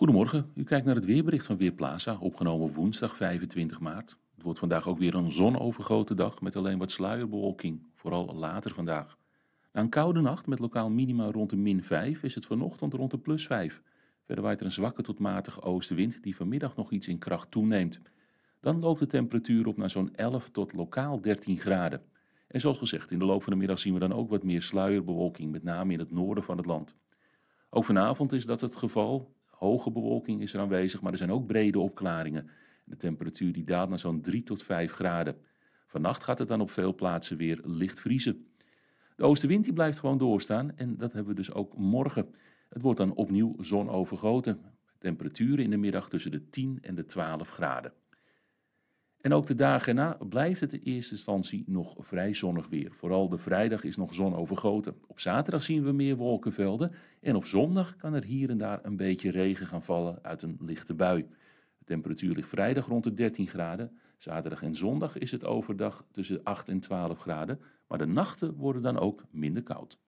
Goedemorgen, u kijkt naar het weerbericht van Weerplaza, opgenomen woensdag 25 maart. Het wordt vandaag ook weer een zonovergoten dag met alleen wat sluierbewolking, vooral later vandaag. Na een koude nacht met lokaal minima rond de min 5 is het vanochtend rond de plus 5. Verder waait er een zwakke tot matige oostenwind die vanmiddag nog iets in kracht toeneemt. Dan loopt de temperatuur op naar zo'n 11 tot lokaal 13 graden. En zoals gezegd, in de loop van de middag zien we dan ook wat meer sluierbewolking, met name in het noorden van het land. Ook vanavond is dat het geval hoge bewolking is er aanwezig, maar er zijn ook brede opklaringen. De temperatuur die daalt naar zo'n 3 tot 5 graden. Vannacht gaat het dan op veel plaatsen weer licht vriezen. De oostenwind die blijft gewoon doorstaan en dat hebben we dus ook morgen. Het wordt dan opnieuw zonovergoten. Temperaturen in de middag tussen de 10 en de 12 graden. En ook de dagen na blijft het in eerste instantie nog vrij zonnig weer. Vooral de vrijdag is nog zon overgoten. Op zaterdag zien we meer wolkenvelden en op zondag kan er hier en daar een beetje regen gaan vallen uit een lichte bui. De temperatuur ligt vrijdag rond de 13 graden. Zaterdag en zondag is het overdag tussen 8 en 12 graden, maar de nachten worden dan ook minder koud.